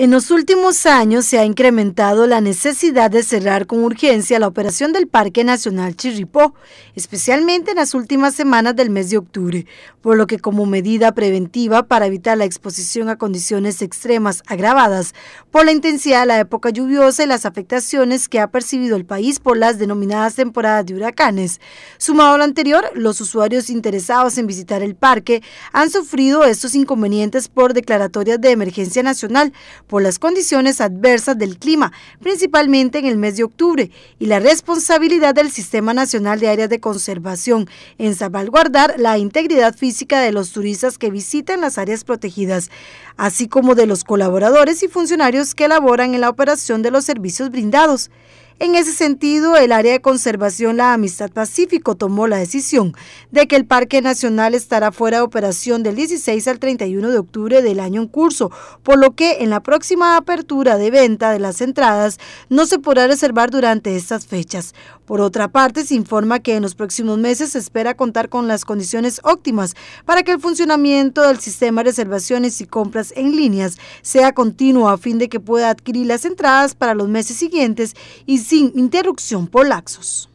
En los últimos años se ha incrementado la necesidad de cerrar con urgencia la operación del Parque Nacional Chirripó, especialmente en las últimas semanas del mes de octubre, por lo que como medida preventiva para evitar la exposición a condiciones extremas agravadas por la intensidad de la época lluviosa y las afectaciones que ha percibido el país por las denominadas temporadas de huracanes. Sumado a lo anterior, los usuarios interesados en visitar el parque han sufrido estos inconvenientes por declaratorias de emergencia nacional, por las condiciones adversas del clima, principalmente en el mes de octubre, y la responsabilidad del Sistema Nacional de Áreas de Conservación en salvaguardar la integridad física de los turistas que visitan las áreas protegidas, así como de los colaboradores y funcionarios que elaboran en la operación de los servicios brindados. En ese sentido, el área de conservación La Amistad Pacífico tomó la decisión de que el Parque Nacional estará fuera de operación del 16 al 31 de octubre del año en curso, por lo que en la próxima apertura de venta de las entradas no se podrá reservar durante estas fechas. Por otra parte, se informa que en los próximos meses se espera contar con las condiciones óptimas para que el funcionamiento del sistema de reservaciones y compras en líneas sea continuo a fin de que pueda adquirir las entradas para los meses siguientes y sin interrupción por laxos.